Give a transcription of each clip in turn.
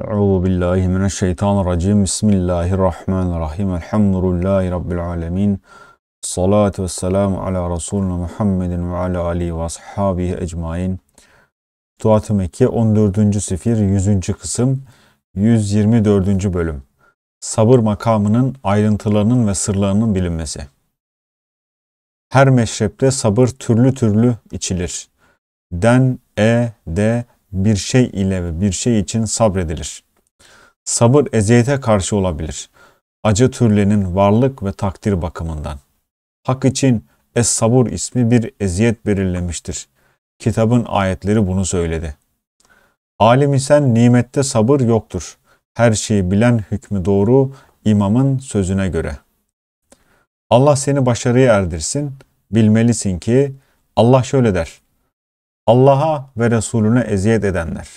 Euzu billahi mineşşeytanirracim. Bismillahirrahmanirrahim. Elhamdülillahi rabbil alamin. Salatu vesselamu ala Resulina Muhammedin ve ala alihi ve ashabihi ecmaîn. Tuat-ı Mekke 14. sefir 100. kısım 124. bölüm. Sabır makamının ayrıntılarının ve sırlarının bilinmesi. Her meşrepte sabır türlü türlü içilir. Den, e, de, bir şey ile ve bir şey için sabredilir. Sabır eziyete karşı olabilir. Acı türlerinin varlık ve takdir bakımından. Hak için Es-Sabur ismi bir eziyet belirlemiştir. Kitabın ayetleri bunu söyledi. Alim isen nimette sabır yoktur. Her şeyi bilen hükmü doğru imamın sözüne göre. Allah seni başarıya erdirsin. Bilmelisin ki Allah şöyle der. Allah'a ve Resulüne eziyet edenler.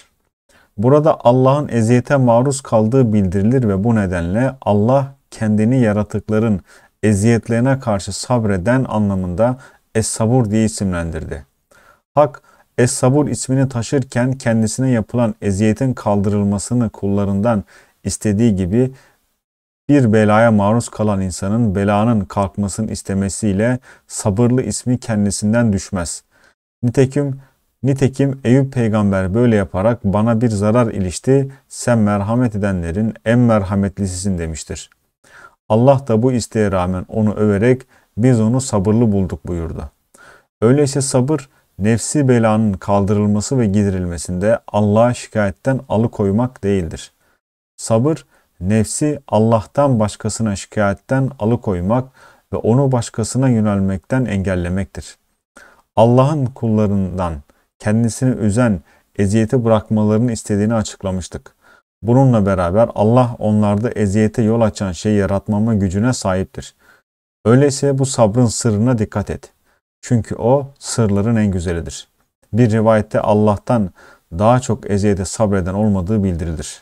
Burada Allah'ın eziyete maruz kaldığı bildirilir ve bu nedenle Allah kendini yaratıkların eziyetlerine karşı sabreden anlamında Es-Sabur diye isimlendirdi. Hak Es-Sabur ismini taşırken kendisine yapılan eziyetin kaldırılmasını kullarından istediği gibi bir belaya maruz kalan insanın belanın kalkmasını istemesiyle sabırlı ismi kendisinden düşmez. Nitekim Nitekim Eyüp peygamber böyle yaparak bana bir zarar ilişti. Sen merhamet edenlerin en merhametlisisin demiştir. Allah da bu isteğe rağmen onu överek biz onu sabırlı bulduk buyurdu. Öyleyse sabır nefsi belanın kaldırılması ve giderilmesinde Allah'a şikayetten alıkoymak değildir. Sabır nefsi Allah'tan başkasına şikayetten alıkoymak ve onu başkasına yönelmekten engellemektir. Allah'ın kullarından kendisini üzen, eziyete bırakmalarını istediğini açıklamıştık. Bununla beraber Allah onlarda eziyete yol açan şeyi yaratmama gücüne sahiptir. Öyleyse bu sabrın sırrına dikkat et. Çünkü o sırların en güzelidir. Bir rivayette Allah'tan daha çok eziyete sabreden olmadığı bildirilir.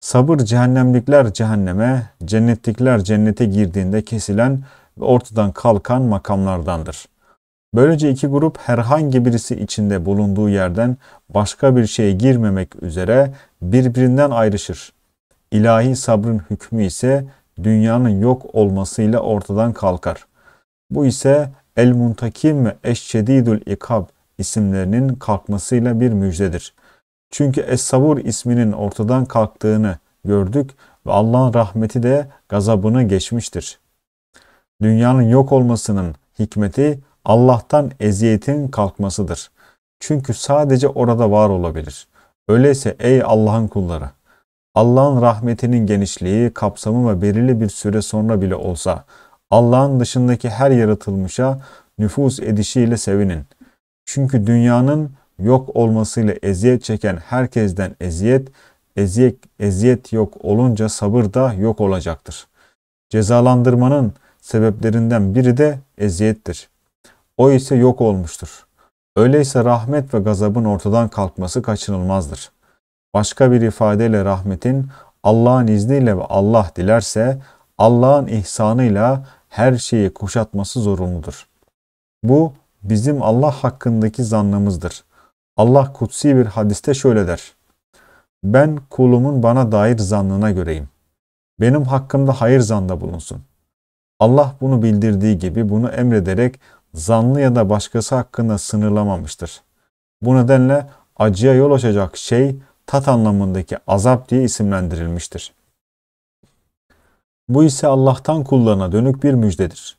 Sabır cehennemlikler cehenneme, cennetlikler cennete girdiğinde kesilen ve ortadan kalkan makamlardandır.'' Böylece iki grup herhangi birisi içinde bulunduğu yerden başka bir şeye girmemek üzere birbirinden ayrışır. İlahi sabrın hükmü ise dünyanın yok olmasıyla ortadan kalkar. Bu ise El Muntakim ve Eşşedidül İkab isimlerinin kalkmasıyla bir müjdedir. Çünkü Es-Sabur isminin ortadan kalktığını gördük ve Allah'ın rahmeti de gazabını geçmiştir. Dünyanın yok olmasının hikmeti Allah'tan eziyetin kalkmasıdır. Çünkü sadece orada var olabilir. Öyleyse ey Allah'ın kulları! Allah'ın rahmetinin genişliği, kapsamı ve belirli bir süre sonra bile olsa Allah'ın dışındaki her yaratılmışa nüfus edişiyle sevinin. Çünkü dünyanın yok olmasıyla eziyet çeken herkesten eziyet, eziyet, eziyet yok olunca sabır da yok olacaktır. Cezalandırmanın sebeplerinden biri de eziyettir. O ise yok olmuştur. Öyleyse rahmet ve gazabın ortadan kalkması kaçınılmazdır. Başka bir ifadeyle rahmetin Allah'ın izniyle ve Allah dilerse Allah'ın ihsanıyla her şeyi kuşatması zorunludur. Bu bizim Allah hakkındaki zannımızdır. Allah kutsi bir hadiste şöyle der. Ben kulumun bana dair zannına göreyim. Benim hakkımda hayır zanda bulunsun. Allah bunu bildirdiği gibi bunu emrederek zanlı ya da başkası hakkında sınırlamamıştır. Bu nedenle acıya yol açacak şey tat anlamındaki azap diye isimlendirilmiştir. Bu ise Allah'tan kullarına dönük bir müjdedir.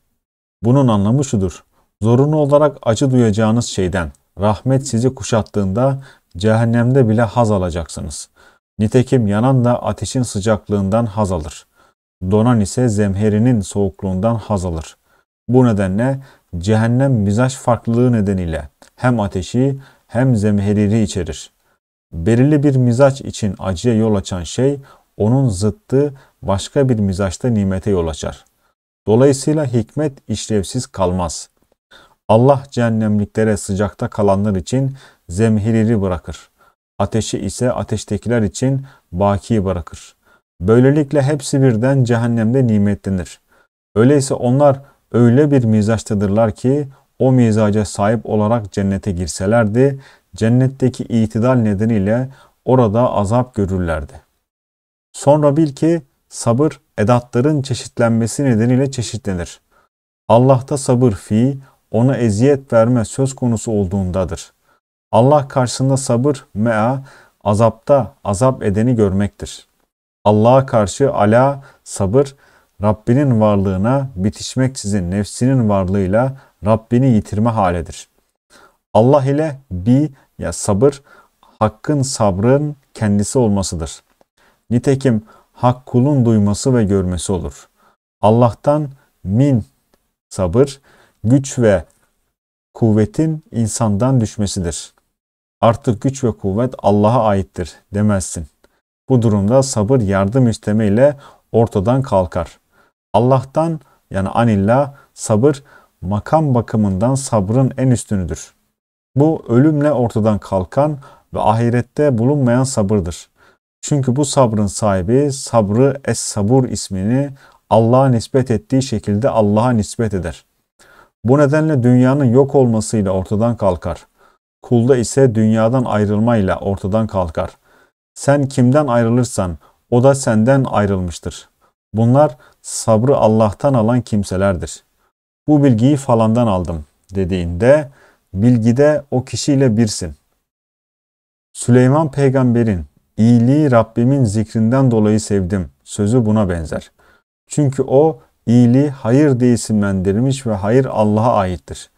Bunun anlamı şudur. Zorunlu olarak acı duyacağınız şeyden rahmet sizi kuşattığında cehennemde bile haz alacaksınız. Nitekim yanan da ateşin sıcaklığından haz alır. Donan ise zemherinin soğukluğundan haz alır. Bu nedenle cehennem mizaç farklılığı nedeniyle hem ateşi hem zemheriri içerir. Belirli bir mizaç için acıya yol açan şey, onun zıttı başka bir mizaçta nimete yol açar. Dolayısıyla hikmet işlevsiz kalmaz. Allah cehennemliklere sıcakta kalanlar için zemhiriri bırakır. Ateşi ise ateştekiler için baki bırakır. Böylelikle hepsi birden cehennemde nimetlenir. Öyleyse onlar öyle bir mizaçtadırlar ki o mizaca sahip olarak cennete girselerdi, cennetteki itidal nedeniyle orada azap görürlerdi. Sonra bil ki sabır edatların çeşitlenmesi nedeniyle çeşitlenir. Allah'ta sabır fi, ona eziyet verme söz konusu olduğundadır. Allah karşısında sabır mea, azapta azap edeni görmektir. Allah'a karşı ala sabır Rabbinin varlığına bitişmeksizin nefsinin varlığıyla Rabbini yitirme halidir. Allah ile bir ya sabır hakkın sabrın kendisi olmasıdır. Nitekim hak kulun duyması ve görmesi olur. Allah'tan min sabır güç ve kuvvetin insandan düşmesidir. Artık güç ve kuvvet Allah'a aittir demezsin. Bu durumda sabır yardım istemeyle ortadan kalkar. Allah'tan yani anillah sabır makam bakımından sabrın en üstünüdür. Bu ölümle ortadan kalkan ve ahirette bulunmayan sabırdır. Çünkü bu sabrın sahibi sabrı es sabur ismini Allah'a nispet ettiği şekilde Allah'a nispet eder. Bu nedenle dünyanın yok olmasıyla ortadan kalkar. Kulda ise dünyadan ayrılmayla ortadan kalkar. Sen kimden ayrılırsan o da senden ayrılmıştır.'' Bunlar sabrı Allah'tan alan kimselerdir. Bu bilgiyi falandan aldım dediğinde bilgide o kişiyle birsin. Süleyman peygamberin iyiliği Rabbimin zikrinden dolayı sevdim sözü buna benzer. Çünkü o iyiliği hayır diye isimlendirilmiş ve hayır Allah'a aittir.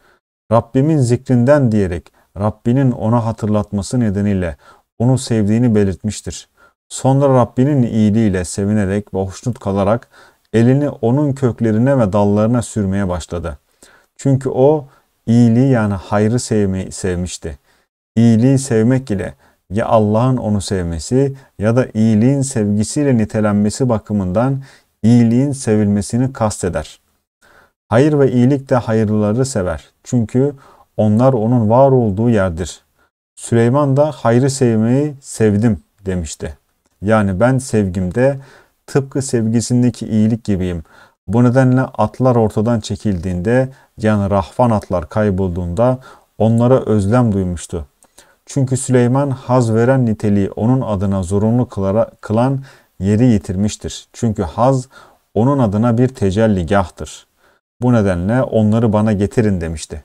Rabbimin zikrinden diyerek Rabbinin ona hatırlatması nedeniyle onu sevdiğini belirtmiştir. Sonra Rabbinin iyiliğiyle sevinerek ve hoşnut kalarak elini onun köklerine ve dallarına sürmeye başladı. Çünkü o iyiliği yani hayrı sevmeyi sevmişti. İyiliği sevmek ile ya Allah'ın onu sevmesi ya da iyiliğin sevgisiyle nitelenmesi bakımından iyiliğin sevilmesini kasteder. Hayır ve iyilik de hayırlıları sever. Çünkü onlar onun var olduğu yerdir. Süleyman da hayrı sevmeyi sevdim demişti. Yani ben sevgimde tıpkı sevgisindeki iyilik gibiyim. Bu nedenle atlar ortadan çekildiğinde yani rahvan atlar kaybolduğunda onlara özlem duymuştu. Çünkü Süleyman haz veren niteliği onun adına zorunlu kılan yeri yitirmiştir. Çünkü haz onun adına bir tecelligahtır. Bu nedenle onları bana getirin demişti.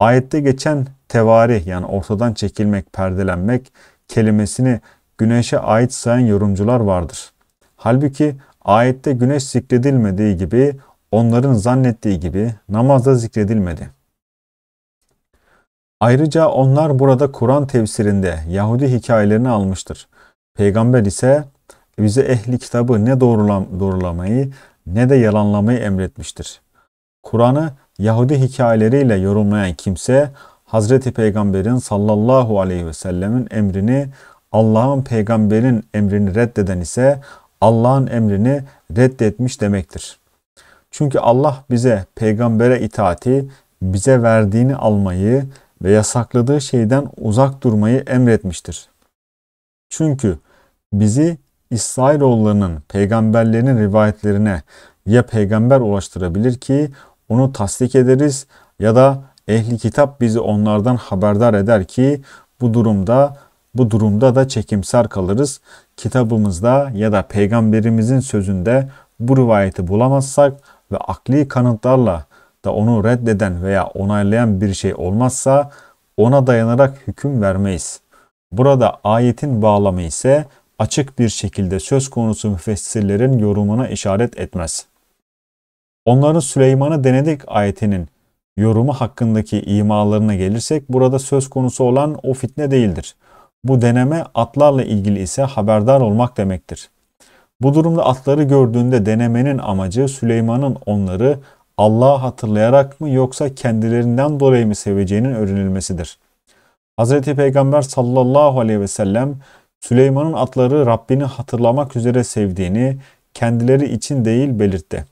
Ayette geçen tevari yani ortadan çekilmek, perdelenmek kelimesini güneşe ait sayan yorumcular vardır. Halbuki ayette güneş zikredilmediği gibi onların zannettiği gibi namazda zikredilmedi. Ayrıca onlar burada Kur'an tefsirinde Yahudi hikayelerini almıştır. Peygamber ise bize ehli kitabı ne doğrulamayı ne de yalanlamayı emretmiştir. Kur'an'ı Yahudi hikayeleriyle yorumlayan kimse Hazreti Peygamber'in sallallahu aleyhi ve sellemin emrini Allah'ın peygamberin emrini reddeden ise Allah'ın emrini reddetmiş demektir. Çünkü Allah bize peygambere itaati, bize verdiğini almayı ve yasakladığı şeyden uzak durmayı emretmiştir. Çünkü bizi İsrailoğullarının peygamberlerinin rivayetlerine ya peygamber ulaştırabilir ki onu tasdik ederiz ya da ehli kitap bizi onlardan haberdar eder ki bu durumda bu durumda da çekimsar kalırız. Kitabımızda ya da peygamberimizin sözünde bu rivayeti bulamazsak ve akli kanıtlarla da onu reddeden veya onaylayan bir şey olmazsa ona dayanarak hüküm vermeyiz. Burada ayetin bağlamı ise açık bir şekilde söz konusu müfessirlerin yorumuna işaret etmez. Onların Süleyman'ı denedik ayetinin yorumu hakkındaki imalarına gelirsek burada söz konusu olan o fitne değildir. Bu deneme atlarla ilgili ise haberdar olmak demektir. Bu durumda atları gördüğünde denemenin amacı Süleyman'ın onları Allah'ı hatırlayarak mı yoksa kendilerinden dolayı mı seveceğinin öğrenilmesidir. Hz. Peygamber sallallahu aleyhi ve sellem Süleyman'ın atları Rabbini hatırlamak üzere sevdiğini kendileri için değil belirtti.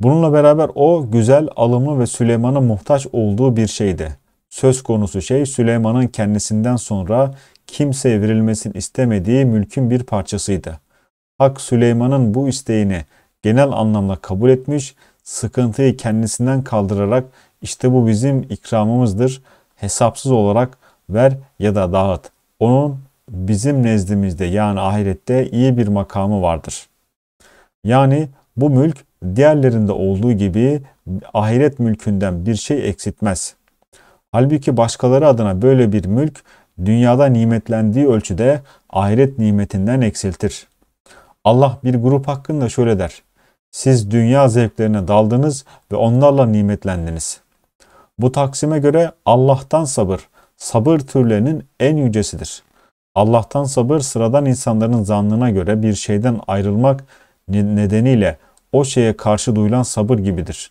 Bununla beraber o güzel, alımlı ve Süleyman'a muhtaç olduğu bir şeydi. Söz konusu şey Süleyman'ın kendisinden sonra kimseye verilmesini istemediği mülkün bir parçasıydı. Hak Süleyman'ın bu isteğini genel anlamda kabul etmiş, sıkıntıyı kendisinden kaldırarak işte bu bizim ikramımızdır, hesapsız olarak ver ya da dağıt. Onun bizim nezdimizde yani ahirette iyi bir makamı vardır. Yani bu mülk diğerlerinde olduğu gibi ahiret mülkünden bir şey eksiltmez. Halbuki başkaları adına böyle bir mülk dünyada nimetlendiği ölçüde ahiret nimetinden eksiltir. Allah bir grup hakkında şöyle der. Siz dünya zevklerine daldınız ve onlarla nimetlendiniz. Bu taksime göre Allah'tan sabır, sabır türlerinin en yücesidir. Allah'tan sabır sıradan insanların zannına göre bir şeyden ayrılmak nedeniyle o şeye karşı duyulan sabır gibidir.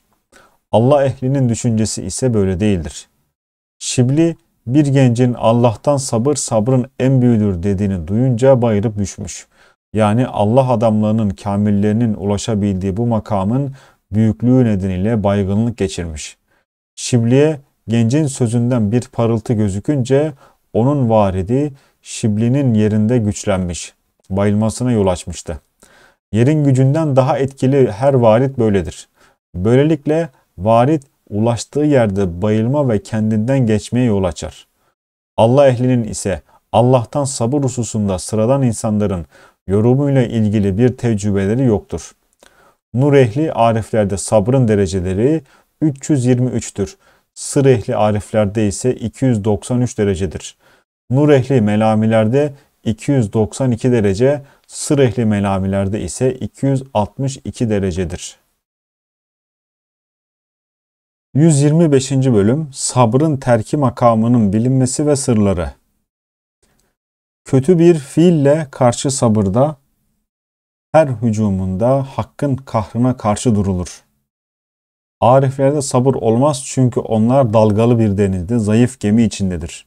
Allah ehlinin düşüncesi ise böyle değildir.'' Şibli bir gencin Allah'tan sabır sabrın en büyüdür dediğini duyunca bayırıp düşmüş. Yani Allah adamlarının kamillerinin ulaşabildiği bu makamın büyüklüğü nedeniyle baygınlık geçirmiş. Şibli'ye gencin sözünden bir parıltı gözükünce onun varidi Şibli'nin yerinde güçlenmiş. Bayılmasına yol açmıştı. Yerin gücünden daha etkili her varit böyledir. Böylelikle varit ulaştığı yerde bayılma ve kendinden geçmeye yol açar. Allah ehlinin ise Allah'tan sabır hususunda sıradan insanların yorumuyla ilgili bir tecrübeleri yoktur. Nur ehli ariflerde sabrın dereceleri 323'tür. Sır ehli ariflerde ise 293 derecedir. Nur ehli melamilerde 292 derece, sır ehli melamilerde ise 262 derecedir. 125. bölüm Sabrın terki makamının bilinmesi ve sırları. Kötü bir fiille karşı sabırda her hücumunda hakkın kahrına karşı durulur. Ariflerde sabır olmaz çünkü onlar dalgalı bir denizde, zayıf gemi içindedir.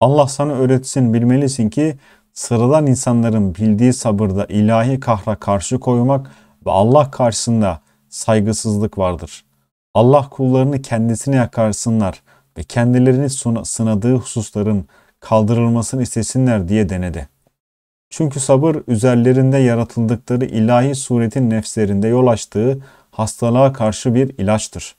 Allah sana öğretsin bilmelisin ki sıradan insanların bildiği sabırda ilahi kahra karşı koymak ve Allah karşısında saygısızlık vardır.'' Allah kullarını kendisine yakarsınlar ve kendilerini sınadığı hususların kaldırılmasını istesinler diye denedi. Çünkü sabır üzerlerinde yaratıldıkları ilahi suretin nefslerinde yol açtığı hastalığa karşı bir ilaçtır.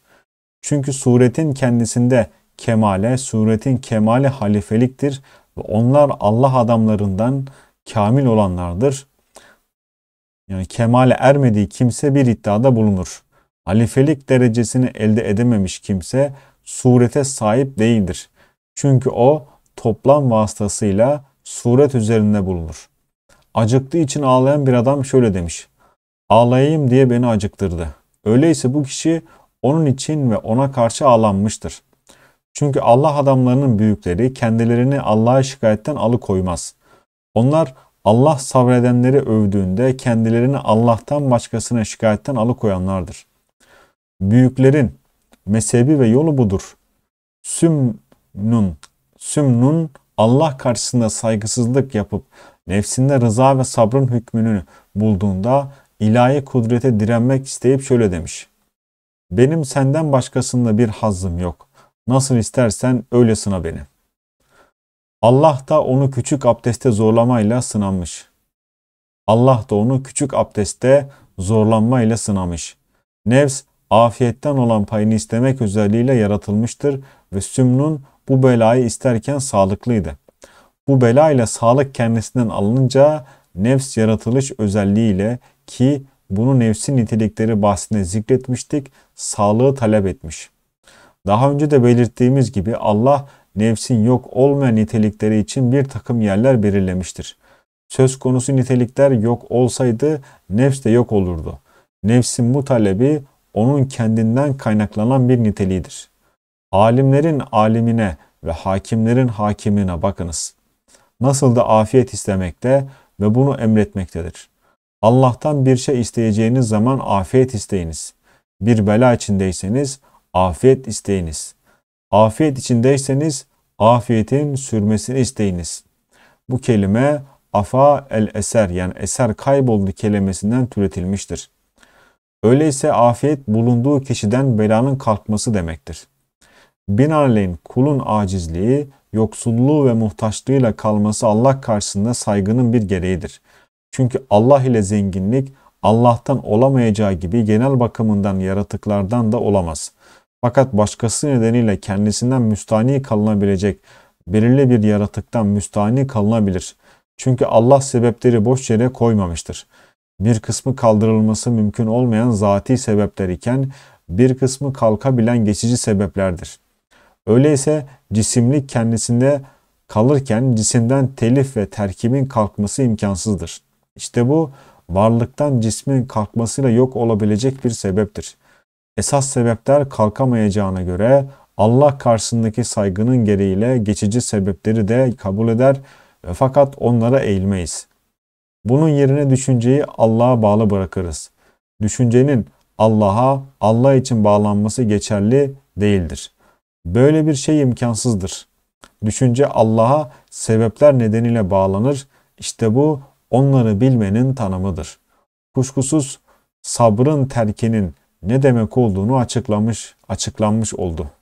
Çünkü suretin kendisinde kemale, suretin kemali halifeliktir ve onlar Allah adamlarından kamil olanlardır. Yani kemale ermediği kimse bir iddiada bulunur halifelik derecesini elde edememiş kimse surete sahip değildir. Çünkü o toplam vasıtasıyla suret üzerinde bulunur. Acıktığı için ağlayan bir adam şöyle demiş. Ağlayayım diye beni acıktırdı. Öyleyse bu kişi onun için ve ona karşı ağlanmıştır. Çünkü Allah adamlarının büyükleri kendilerini Allah'a şikayetten alıkoymaz. Onlar Allah sabredenleri övdüğünde kendilerini Allah'tan başkasına şikayetten alıkoyanlardır. Büyüklerin mezhebi ve yolu budur. Sümnun, sümnun Allah karşısında saygısızlık yapıp nefsinde rıza ve sabrın hükmünü bulduğunda ilahi kudrete direnmek isteyip şöyle demiş. Benim senden başkasında bir hazım yok. Nasıl istersen öyle sına beni. Allah da onu küçük abdeste zorlamayla sınamış. Allah da onu küçük abdeste zorlanmayla sınamış. Nefs afiyetten olan payını istemek özelliğiyle yaratılmıştır ve Sümnun bu belayı isterken sağlıklıydı. Bu bela ile sağlık kendisinden alınca nefs yaratılış özelliğiyle ki bunu nefsin nitelikleri bahsinde zikretmiştik, sağlığı talep etmiş. Daha önce de belirttiğimiz gibi Allah nefsin yok olmayan nitelikleri için bir takım yerler belirlemiştir. Söz konusu nitelikler yok olsaydı nefs de yok olurdu. Nefsin bu talebi onun kendinden kaynaklanan bir niteliğidir. Alimlerin alimine ve hakimlerin hakimine bakınız. Nasıl da afiyet istemekte ve bunu emretmektedir. Allah'tan bir şey isteyeceğiniz zaman afiyet isteyiniz. Bir bela içindeyseniz afiyet isteyiniz. Afiyet içindeyseniz afiyetin sürmesini isteyiniz. Bu kelime afa el eser yani eser kayboldu kelimesinden türetilmiştir. Öyleyse afiyet bulunduğu kişiden belanın kalkması demektir. Binaenaleyh kulun acizliği, yoksulluğu ve muhtaçlığıyla kalması Allah karşısında saygının bir gereğidir. Çünkü Allah ile zenginlik Allah'tan olamayacağı gibi genel bakımından yaratıklardan da olamaz. Fakat başkası nedeniyle kendisinden müstani kalınabilecek belirli bir yaratıktan müstani kalınabilir. Çünkü Allah sebepleri boş yere koymamıştır.'' bir kısmı kaldırılması mümkün olmayan zati sebepler iken bir kısmı kalkabilen geçici sebeplerdir. Öyleyse cisimlik kendisinde kalırken cisimden telif ve terkibin kalkması imkansızdır. İşte bu varlıktan cismin kalkmasıyla yok olabilecek bir sebeptir. Esas sebepler kalkamayacağına göre Allah karşısındaki saygının gereğiyle geçici sebepleri de kabul eder ve fakat onlara eğilmeyiz. Bunun yerine düşünceyi Allah'a bağlı bırakırız. Düşüncenin Allah'a, Allah için bağlanması geçerli değildir. Böyle bir şey imkansızdır. Düşünce Allah'a sebepler nedeniyle bağlanır. İşte bu onları bilmenin tanımıdır. Kuşkusuz sabrın terkinin ne demek olduğunu açıklamış açıklanmış oldu.